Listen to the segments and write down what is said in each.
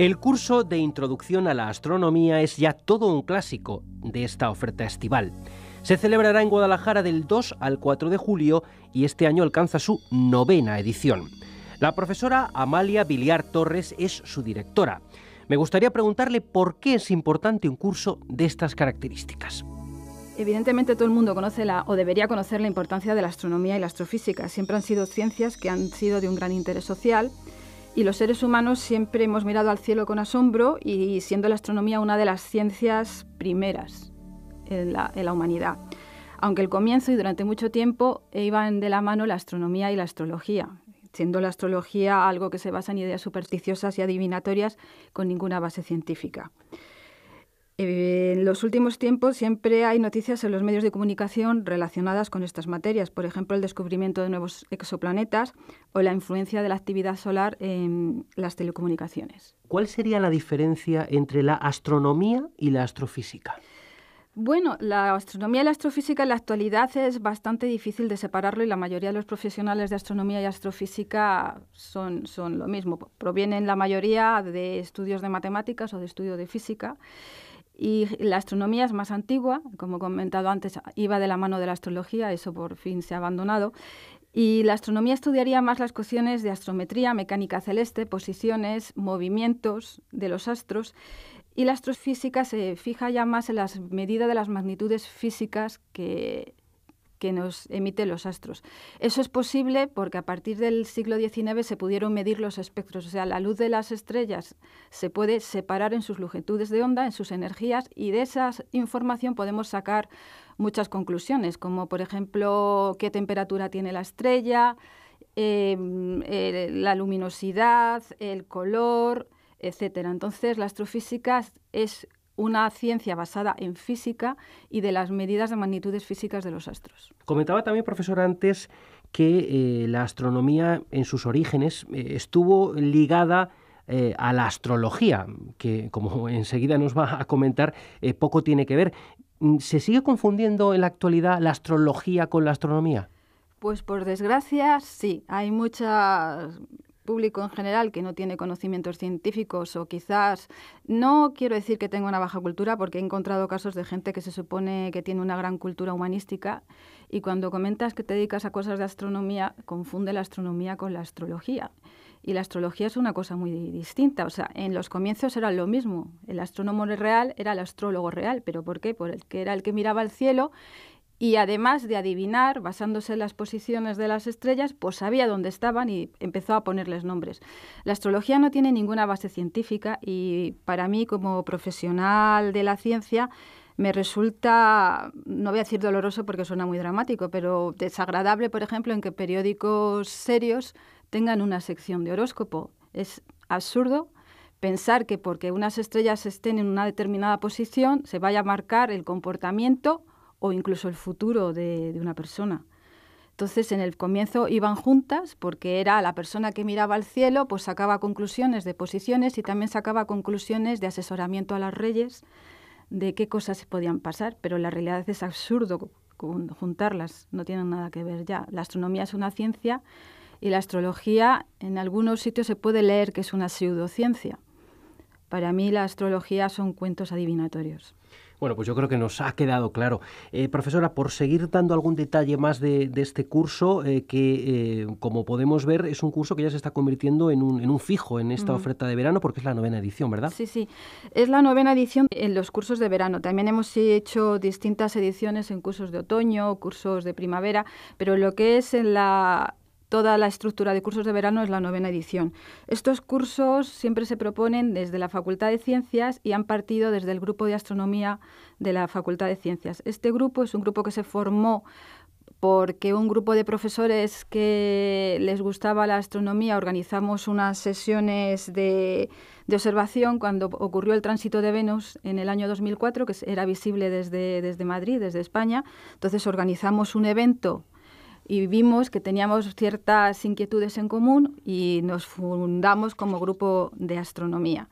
El curso de Introducción a la Astronomía es ya todo un clásico de esta oferta estival. Se celebrará en Guadalajara del 2 al 4 de julio y este año alcanza su novena edición. La profesora Amalia Biliar Torres es su directora. Me gustaría preguntarle por qué es importante un curso de estas características. Evidentemente todo el mundo conoce la, o debería conocer la importancia de la astronomía y la astrofísica. Siempre han sido ciencias que han sido de un gran interés social y los seres humanos siempre hemos mirado al cielo con asombro y siendo la astronomía una de las ciencias primeras en la, humanidad. Aunque el comienzo y durante mucho tiempo iban de la mano la astronomía y la astrología, siendo la astrología algo que se basa en ideas supersticiosas y adivinatorias con ninguna base científica. Eh, en los últimos tiempos siempre hay noticias en los medios de comunicación relacionadas con estas materias, por ejemplo, el descubrimiento de nuevos exoplanetas o la influencia de la actividad solar en las telecomunicaciones. ¿Cuál sería la diferencia entre la astronomía y la astrofísica? Bueno, la astronomía y la astrofísica en la actualidad es bastante difícil de separarlo y la mayoría de los profesionales de astronomía y astrofísica son, son lo mismo. Provienen la mayoría de estudios de matemáticas o de estudio de física. Y la astronomía es más antigua, como he comentado antes, iba de la mano de la astrología, eso por fin se ha abandonado. Y la astronomía estudiaría más las cuestiones de astrometría, mecánica celeste, posiciones, movimientos de los astros. Y la astrofísica se fija ya más en las medidas de las magnitudes físicas que que nos emiten los astros. Eso es posible porque a partir del siglo XIX se pudieron medir los espectros, o sea, la luz de las estrellas se puede separar en sus longitudes de onda, en sus energías, y de esa información podemos sacar muchas conclusiones, como por ejemplo qué temperatura tiene la estrella, em, la luminosidad, el color, etcétera. Entonces, la astrofísica es una ciencia basada en física y de las medidas de magnitudes físicas de los astros. Comentaba también, profesor, antes que eh, la astronomía en sus orígenes eh, estuvo ligada eh, a la astrología, que como enseguida nos va a comentar, poco tiene que ver. Mm, ¿Se sigue confundiendo en la actualidad la astrología con la astronomía? Pues por desgracia sí, hay muchas público en general que no tiene conocimientos científicos o quizás no quiero decir que tenga una baja cultura porque he encontrado casos de gente que se supone que tiene una gran cultura humanística y cuando comentas que te dedicas a cosas de astronomía confunde la astronomía con la astrología y la astrología es una cosa muy distinta. O sea, en los comienzos era lo mismo. El astrónomo real era el astrólogo real, pero ¿por qué? Porque era el que miraba el cielo y además de adivinar, basándose en las posiciones de las estrellas, pues sabía dónde estaban y empezó a ponerles nombres. La astrología no tiene ninguna base científica y para mí como profesional de la ciencia me resulta, no voy a decir doloroso porque suena muy dramático, pero desagradable, por ejemplo, en que periódicos serios tengan una sección de horóscopo. Es absurdo pensar que porque unas estrellas estén en una determinada posición se vaya a marcar el comportamiento o incluso el futuro de, una persona. Entonces, en el comienzo iban juntas porque era la persona que miraba al cielo, pues sacaba conclusiones de posiciones y también sacaba conclusiones de asesoramiento a los reyes de qué cosas podían pasar, pero la realidad es absurdo juntarlas, no tienen nada que ver ya. La astronomía es una ciencia y la astrología en algunos sitios se puede leer que es una pseudociencia. Para mí la astrología son cuentos adivinatorios. Bueno, pues yo creo que nos ha quedado claro. Eh, profesora, por seguir dando algún detalle más de, este curso, eh, que eh, como podemos ver es un curso que ya se está convirtiendo en un, fijo en esta mm. oferta de verano, porque es la novena edición, ¿verdad? Sí, sí, es la novena edición en los cursos de verano. También hemos hecho distintas ediciones en cursos de otoño, cursos de primavera, pero lo que es en la toda la estructura de cursos de verano es la novena edición. Estos cursos siempre se proponen desde la Facultad de Ciencias y han partido desde el grupo de astronomía de la Facultad de Ciencias. Este grupo es un grupo que se formó porque un grupo de profesores que les gustaba la astronomía organizamos unas sesiones de, observación cuando ocurrió el tránsito de Venus en el año 2004, que era visible desde, desde Madrid, desde España. Entonces organizamos un evento y vimos que teníamos ciertas inquietudes en común y nos fundamos como grupo de astronomía.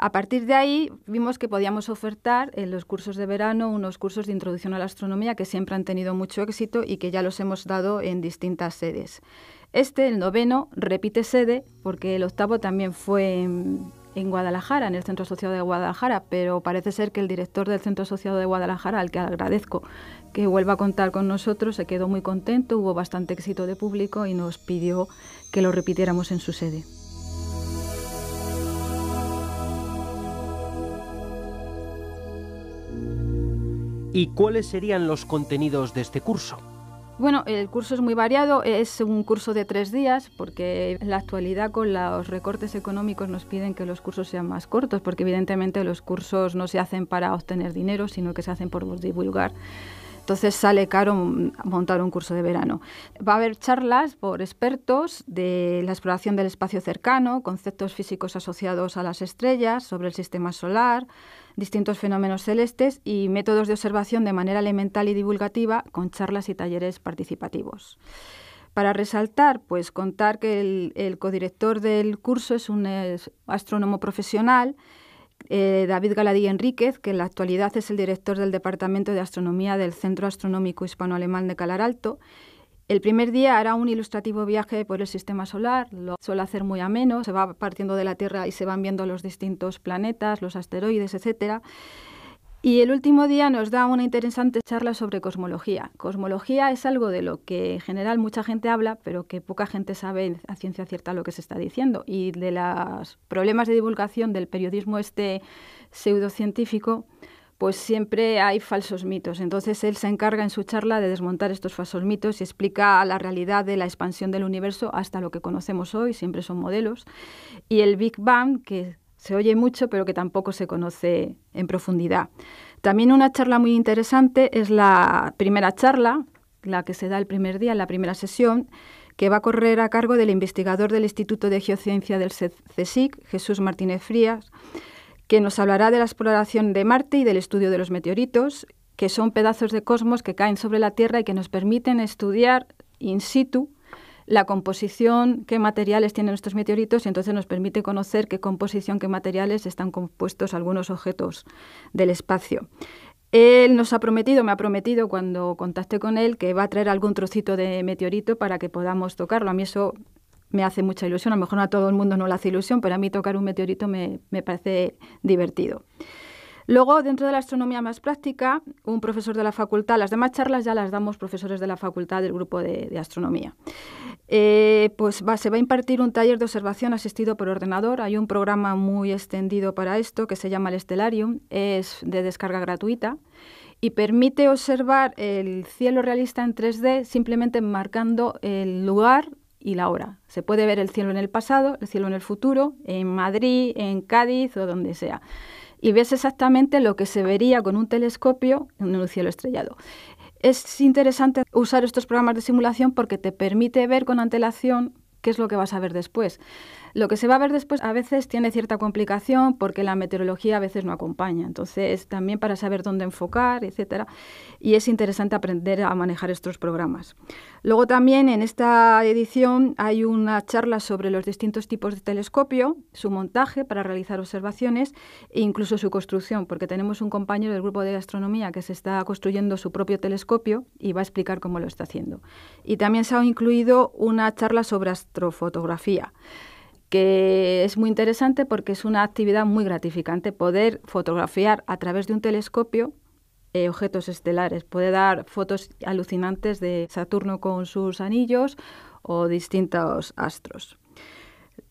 A partir de ahí vimos que podíamos ofertar en los cursos de verano unos cursos de introducción a la astronomía que siempre han tenido mucho éxito y que ya los hemos dado en distintas sedes. Este, el noveno, repite sede porque el octavo también fue mm, en Guadalajara, en el Centro Asociado de Guadalajara, pero parece ser que el director del Centro Asociado de Guadalajara, al que agradezco que vuelva a contar con nosotros, se quedó muy contento, hubo bastante éxito de público y nos pidió que lo repitiéramos en su sede. ¿Y cuáles serían los contenidos de este curso? Bueno, el curso es muy variado, es un curso de tres días, porque en la actualidad con los recortes económicos nos piden que los cursos sean más cortos, porque evidentemente los cursos no se hacen para obtener dinero, sino que se hacen por divulgar. Entonces sale caro montar un curso de verano. Va a haber charlas por expertos de la exploración del espacio cercano, conceptos físicos asociados a las estrellas, sobre el sistema solar, distintos fenómenos celestes y métodos de observación de manera elemental y divulgativa con charlas y talleres participativos. Para resaltar, pues contar que el, codirector del curso es un astrónomo profesional, eh, David Galadí Enríquez, que en la actualidad es el director del Departamento de Astronomía del Centro Astronómico Hispano-Alemán de Calaralto, Alto, el primer día hará un ilustrativo viaje por el sistema solar, lo suele hacer muy ameno, se va partiendo de la Tierra y se van viendo los distintos planetas, los asteroides, etc. Y el último día nos da una interesante charla sobre cosmología. Cosmología es algo de lo que en general mucha gente habla, pero que poca gente sabe a ciencia cierta lo que se está diciendo. Y de los problemas de divulgación del periodismo este pseudocientífico, pues siempre hay falsos mitos. Entonces él se encarga en su charla de desmontar estos falsos mitos y explica la realidad de la expansión del universo hasta lo que conocemos hoy, siempre son modelos, y el Big Bang, que se oye mucho pero que tampoco se conoce en profundidad. También una charla muy interesante es la primera charla, la que se da el primer día, la primera sesión, que va a correr a cargo del investigador del Instituto de Geociencia del CSIC, e Jesús Martínez Frías que nos hablará de la exploración de Marte y del estudio de los meteoritos, que son pedazos de cosmos que caen sobre la Tierra y que nos permiten estudiar in situ la composición, qué materiales tienen estos meteoritos y entonces nos permite conocer qué composición, qué materiales están compuestos algunos objetos del espacio. Él nos ha prometido, me ha prometido cuando contacté con él, que va a traer algún trocito de meteorito para que podamos tocarlo. A mí eso me hace mucha ilusión. A lo mejor a todo el mundo no le hace ilusión, pero a mí tocar un meteorito me, parece divertido. Luego, dentro de la astronomía más práctica, un profesor de la facultad, las demás charlas ya las damos profesores de la facultad del grupo de, astronomía. Eh, pues se va a impartir un taller de observación asistido por ordenador. Hay un programa muy extendido para esto que se llama el Stellarium. Es de descarga gratuita y permite observar el cielo realista en 3D simplemente marcando el lugar y la hora. Se puede ver el cielo en el pasado, el cielo en el futuro, en Madrid, en Cádiz o donde sea. Y ves exactamente lo que se vería con un telescopio en un cielo estrellado. Es interesante usar estos programas de simulación porque te permite ver con antelación qué es lo que vas a ver después. Lo que se va a ver después a veces tiene cierta complicación porque la meteorología a veces no acompaña. Entonces, también para saber dónde enfocar, etcétera, y es interesante aprender a manejar estos programas. Luego también en esta edición hay una charla sobre los distintos tipos de telescopio, su montaje para realizar observaciones e incluso su construcción, porque tenemos un compañero del grupo de astronomía que se está construyendo su propio telescopio y va a explicar cómo lo está haciendo. Y también se ha incluido una charla sobre astrofotografía que es muy interesante porque es una actividad muy gratificante poder fotografiar a través de un telescopio eh, objetos estelares. Puede dar fotos alucinantes de Saturno con sus anillos o distintos astros.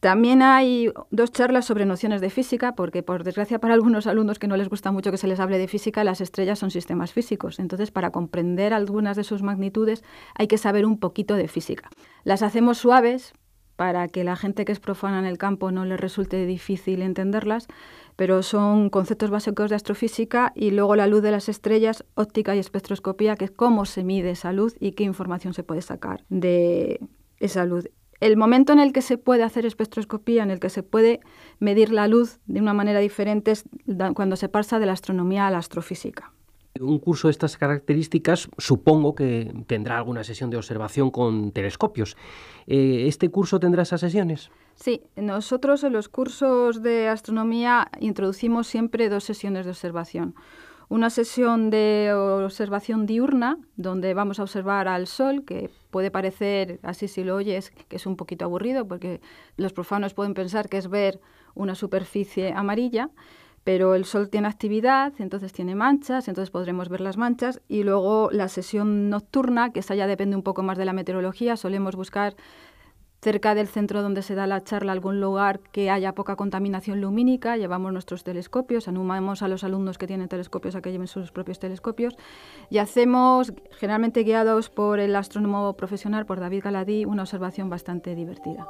También hay dos charlas sobre nociones de física, porque por desgracia para algunos alumnos que no les gusta mucho que se les hable de física, las estrellas son sistemas físicos. Entonces, para comprender algunas de sus magnitudes hay que saber un poquito de física. Las hacemos suaves para que la gente que es profana en el campo no le resulte difícil entenderlas, pero son conceptos básicos de astrofísica y luego la luz de las estrellas, óptica y espectroscopía, que es cómo se mide esa luz y qué información se puede sacar de esa luz. El momento en el que se puede hacer espectroscopía, en el que se puede medir la luz de una manera diferente, es cuando se pasa de la astronomía a la astrofísica. Un curso de estas características supongo que tendrá alguna sesión de observación con telescopios. Eh, ¿Este curso tendrá esas sesiones? Sí, nosotros en los cursos de astronomía introducimos siempre dos sesiones de observación. Una sesión de observación diurna, donde vamos a observar al Sol, que puede parecer, así si lo oyes, que es un poquito aburrido, porque los profanos pueden pensar que es ver una superficie amarilla pero el sol tiene actividad, entonces tiene manchas, entonces podremos ver las manchas y luego la sesión nocturna, que esa ya depende un poco más de la meteorología, solemos buscar cerca del centro donde se da la charla algún lugar que haya poca contaminación lumínica, llevamos nuestros telescopios, anumamos a los alumnos que tienen telescopios a que lleven sus propios telescopios y hacemos, generalmente guiados por el astrónomo profesional, por David Galadí, una observación bastante divertida.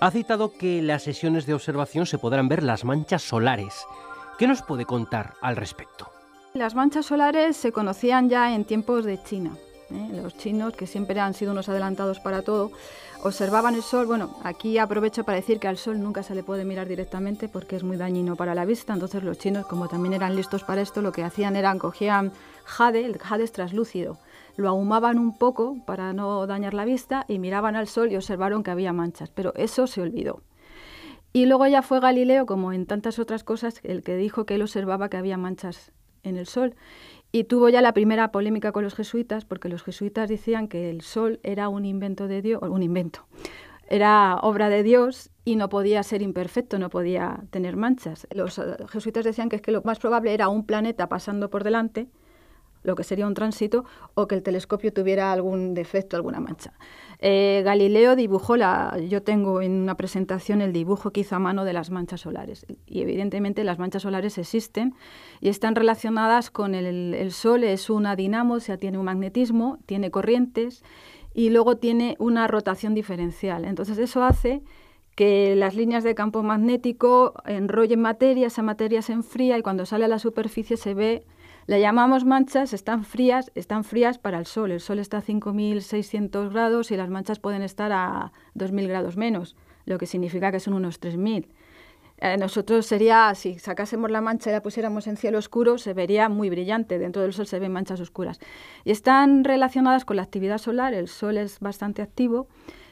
Ha citado que en las sesiones de observación se podrán ver las manchas solares. ¿Qué nos puede contar al respecto? Las manchas solares se conocían ya en tiempos de China. ¿eh? Los chinos, que siempre han sido unos adelantados para todo, observaban el sol. Bueno, aquí aprovecho para decir que al sol nunca se le puede mirar directamente porque es muy dañino para la vista. Entonces los chinos, como también eran listos para esto, lo que hacían era cogían jade, el jade es translúcido lo ahumaban un poco para no dañar la vista y miraban al sol y observaron que había manchas, pero eso se olvidó. Y luego ya fue Galileo, como en tantas otras cosas, el que dijo que él observaba que había manchas en el sol. Y tuvo ya la primera polémica con los jesuitas, porque los jesuitas decían que el sol era un invento de Dios, un invento, era obra de Dios y no podía ser imperfecto, no podía tener manchas. Los eh, jesuitas decían que, es que lo más probable era un planeta pasando por delante lo que sería un tránsito, o que el telescopio tuviera algún defecto, alguna mancha. Eh, Galileo dibujó, la, yo tengo en una presentación el dibujo que hizo a mano de las manchas solares. Y evidentemente las manchas solares existen y están relacionadas con el, el Sol, es una dinamo, o sea, tiene un magnetismo, tiene corrientes y luego tiene una rotación diferencial. Entonces eso hace que las líneas de campo magnético enrollen materia, esa materia se enfría y cuando sale a la superficie se ve la llamamos manchas, están frías, están frías para el sol. El sol está a 5.600 grados y las manchas pueden estar a 2.000 grados menos, lo que significa que son unos 3.000. Eh, nosotros sería, si sacásemos la mancha y la pusiéramos en cielo oscuro, se vería muy brillante. Dentro del sol se ven manchas oscuras. Y están relacionadas con la actividad solar. El sol es bastante activo.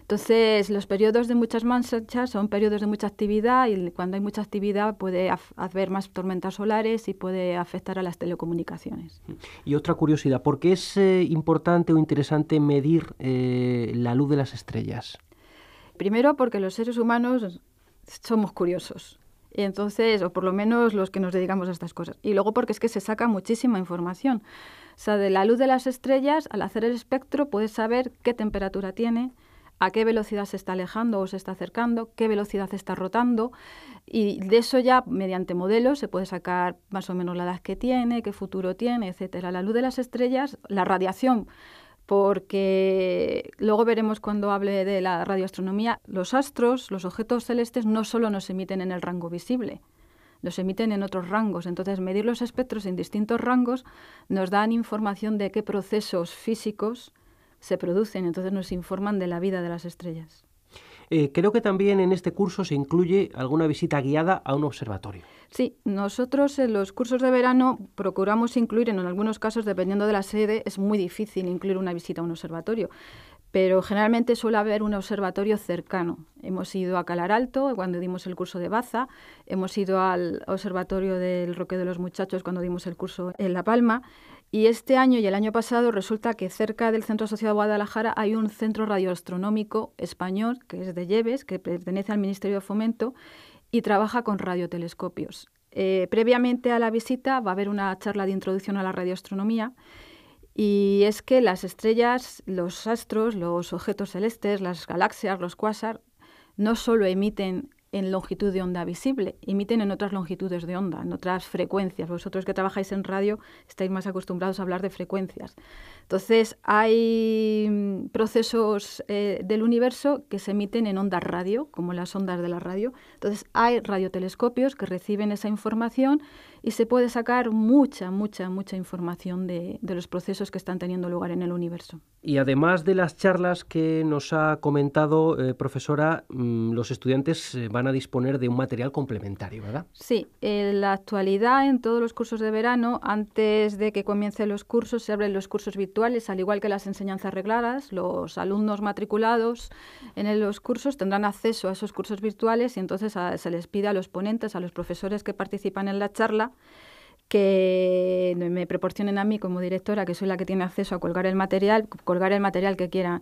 Entonces, los periodos de muchas manchas son periodos de mucha actividad y cuando hay mucha actividad puede haber más tormentas solares y puede afectar a las telecomunicaciones. Y otra curiosidad, ¿por qué es eh, importante o interesante medir eh, la luz de las estrellas? Primero porque los seres humanos somos curiosos. Y entonces, o por lo menos los que nos dedicamos a estas cosas. Y luego porque es que se saca muchísima información. O sea, de la luz de las estrellas, al hacer el espectro, puedes saber qué temperatura tiene, a qué velocidad se está alejando o se está acercando, qué velocidad está rotando. Y de eso ya, mediante modelos, se puede sacar más o menos la edad que tiene, qué futuro tiene, etcétera. La luz de las estrellas, la radiación, porque luego veremos cuando hable de la radioastronomía, los astros, los objetos celestes, no solo nos emiten en el rango visible, los emiten en otros rangos. Entonces, medir los espectros en distintos rangos nos dan información de qué procesos físicos se producen, entonces nos informan de la vida de las estrellas. Eh, creo que también en este curso se incluye alguna visita guiada a un observatorio. Sí, nosotros en los cursos de verano procuramos incluir, en algunos casos, dependiendo de la sede, es muy difícil incluir una visita a un observatorio, pero generalmente suele haber un observatorio cercano. Hemos ido a Calar Alto cuando dimos el curso de Baza, hemos ido al observatorio del Roque de los Muchachos cuando dimos el curso en La Palma. Y este año y el año pasado resulta que cerca del Centro Asociado de Guadalajara hay un centro radioastronómico español, que es de Lleves, que pertenece al Ministerio de Fomento y trabaja con radiotelescopios. Eh, previamente a la visita va a haber una charla de introducción a la radioastronomía y es que las estrellas, los astros, los objetos celestes, las galaxias, los cuásar, no solo emiten en longitud de onda visible, emiten en otras longitudes de onda, en otras frecuencias. Vosotros que trabajáis en radio estáis más acostumbrados a hablar de frecuencias. Entonces, hay mm, procesos eh, del universo que se emiten en ondas radio, como las ondas de la radio. Entonces, hay radiotelescopios que reciben esa información y se puede sacar mucha, mucha, mucha información de, los procesos que están teniendo lugar en el universo. Y además de las charlas que nos ha comentado, eh, profesora, mm, los estudiantes eh, van a disponer de un material complementario, ¿verdad? Sí, en eh, la actualidad, en todos los cursos de verano, antes de que comiencen los cursos, se abren los cursos virtuales, al igual que las enseñanzas regladas. Los alumnos matriculados en los cursos tendrán acceso a esos cursos virtuales y entonces ah, se les pide a los ponentes, a los profesores que participan en la charla, que me proporcionen a mí como directora, que soy la que tiene acceso a colgar el material, colgar el material que quiera,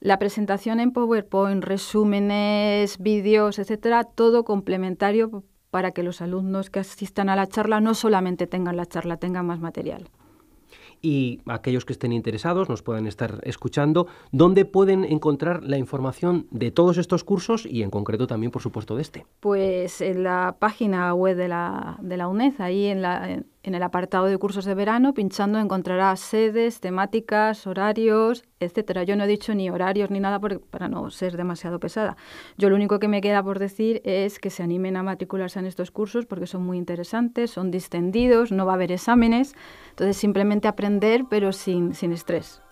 La presentación en PowerPoint, resúmenes, vídeos, etcétera, todo complementario para que los alumnos que asistan a la charla no solamente tengan la charla, tengan más material y aquellos que estén interesados nos puedan estar escuchando, ¿dónde pueden encontrar la información de todos estos cursos y en concreto también, por supuesto, de este? Pues en la página web de la, de la UNED, ahí en la, en el apartado de cursos de verano, pinchando, encontrará sedes, temáticas, horarios, etcétera. Yo no he dicho ni horarios ni nada para no ser demasiado pesada. Yo lo único que me queda por decir es que se animen a matricularse en estos cursos porque son muy interesantes, son distendidos, no va a haber exámenes. Entonces, simplemente aprender, pero sin, estrés.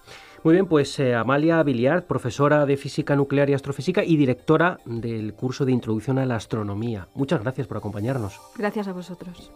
Muy bien, pues eh, Amalia Biliard, profesora de Física Nuclear y Astrofísica y directora del curso de Introducción a la Astronomía. Muchas gracias por acompañarnos. Gracias a vosotros.